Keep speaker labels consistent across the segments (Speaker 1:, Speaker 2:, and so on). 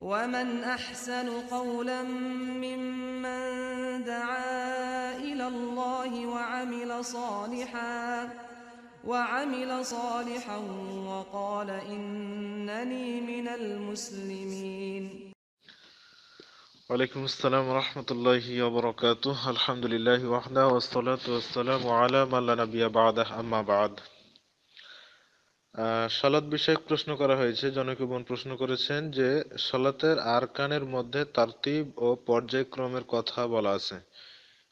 Speaker 1: ومن أحسن قولا ممن دعا إلى الله وعمل صالحا وعمل صالحا وقال إنني من المسلمين وعليكم السلام ورحمة الله وبركاته الحمد لله وحده والصلاة والسلام على من لا نبي بعده أما بعد সালাত বিষয়ক প্রশ্ন করা হয়েছে জনকীবন প্রশ্ন করেছেন যে সালাতের আরকানের মধ্যে তারতিব ও পর্যায়ক্রমের কথা বলা আছে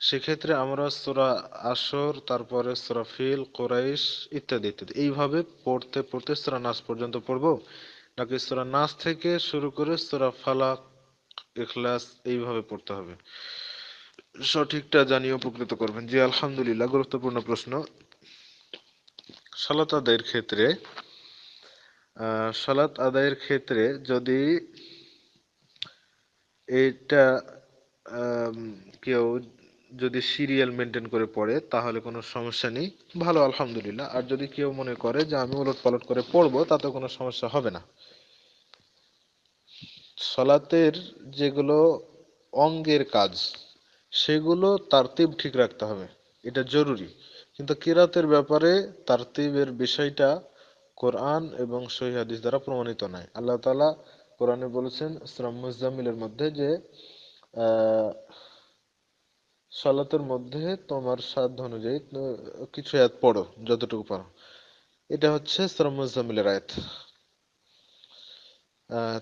Speaker 1: সেক্ষেত্রে আমরা সোরা আসর তারপরে সোরা ফিল কোরাইশ ইত্যাদি ইত্যাদি এইভাবে পড়তে পড়তে সোরা নাচ পর্যন্ত পড়ব নাকি সোরা নাচ থেকে শুরু করে সোরা ফালাক এখলাস এইভাবে পড়তে হবে সঠিকটা জানিয়ে উপকৃত করবেন জি আলহামদুলিল্লাহ গুরুত্বপূর্ণ প্রশ্ন সালাত আদায়ের ক্ষেত্রে সালাত আদায়ের ক্ষেত্রে যদি এটা কেউ যদি সিরিয়াল মেনটেন করে পড়ে তাহলে কোনো সমস্যা নেই ভালো আলহামদুলিল্লাহ আর যদি কেউ মনে করে যে আমি ওলট পালট করে পড়বো তাতে কোনো সমস্যা হবে না সলাতের যেগুলো অঙ্গের কাজ সেগুলো তারতিব ঠিক রাখতে হবে এটা জরুরি কিন্তু কেরাতের ব্যাপারে তারতিবের বিষয়টা কোরআন এবং সহি হাদিস দ্বারা প্রমাণিত নয় আল্লাহ তালা কোরআনে বলেছেন ইসলাম মুজামিলের মধ্যে যে সালাতের মধ্যে তোমার সাধ্য অনুযায়ী কিছু আয়াত পড়ো যতটুকু পারো এটা হচ্ছে ইসলাম মুজামিলের আয়াত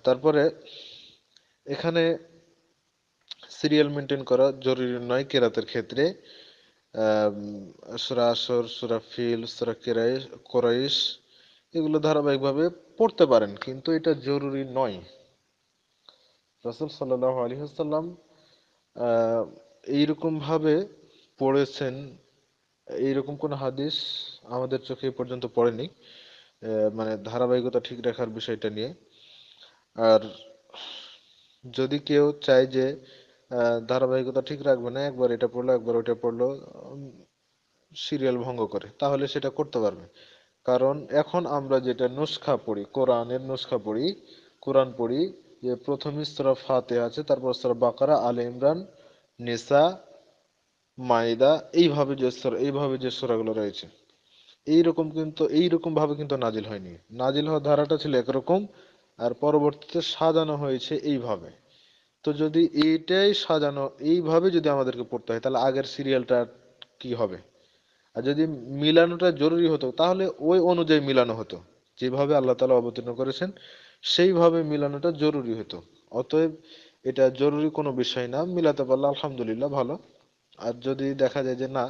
Speaker 1: তারপরে এখানে সিরিয়াল মেনটেন করা জরুরি নয় কেরাতের ক্ষেত্রে সুরা আসর সুরা ফিল সুরা কেরাইশ কোরাইশ এগুলো ধারাবাহিকভাবে পড়তে পারেন কিন্তু এটা জরুরি নয় রসুল সাল্লাহ আলী হাসাল্লাম এইরকমভাবে পড়েছেন এইরকম কোনো হাদিস আমাদের চোখে পর্যন্ত পড়েনি মানে ধারাবাহিকতা ঠিক রাখার বিষয়টা নিয়ে আর যদি কেউ চায় যে ধারাবাহিকতা ঠিক রাখবে না একবার এটা পড়লো একবার ওটা পড়লো সিরিয়াল ভঙ্গ করে তাহলে সেটা করতে পারবে কারণ এখন আমরা যেটা নুসখা পড়ি কোরআনের নুসখা পড়ি কোরআন পড়ি যে প্রথম স্তরা ফাতে আছে তারপর স্তরা বাকারা আল ইমরান নেসা মাইদা এইভাবে যে স্তর এইভাবে যে সোরাগুলো রয়েছে এইরকম কিন্তু এইরকম ভাবে কিন্তু নাজিল হয়নি নাজিল হওয়ার ধারাটা ছিল একরকম আর পরবর্তীতে সাজানো হয়েছে এইভাবে তো যদি এইটাই সাজানো এইভাবে যদি আমাদেরকে পড়তে হয় তাহলে আগের সিরিয়ালটা কি হবে আর যদি মিলানোটা জরুরি হতো তাহলে ওই অনুযায়ী মিলানো হতো যেভাবে আল্লাহ তালা অবতীর্ণ করেছেন সেইভাবে মিলানোটা জরুরি হতো অতএব এটা জরুরি কোনো বিষয় না মিলাতে পারলে আলহামদুলিল্লাহ ভালো আর যদি দেখা যায় যে না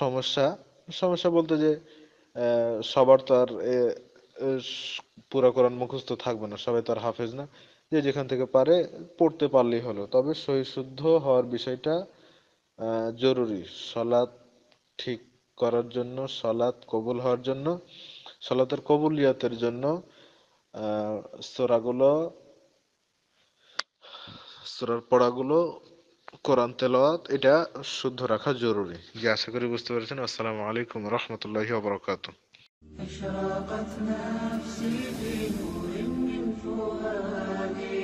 Speaker 1: সমস্যা সমস্যা বলতে যে সবার তো আর পুরা কোরআন মুখস্থ থাকবে না সবাই তো আর হাফেজ না যে যেখান থেকে পারে পড়তে পারলেই হলো তবে শুদ্ধ হওয়ার বিষয়টা জরুরি সলাৎ ঠিক করার জন্য সলাৎ কবুল হওয়ার জন্য সলাতের কবুলিয়াতের জন্য সোরাগুলো সোরার পড়াগুলো কোরআন তেলাওয়াত এটা শুদ্ধ রাখা জরুরি যে আশা করি বুঝতে পেরেছেন আসসালামু আলাইকুম রহমতুল্লাহি ওবরাকাত أشرقت نفسي في نور من فؤادي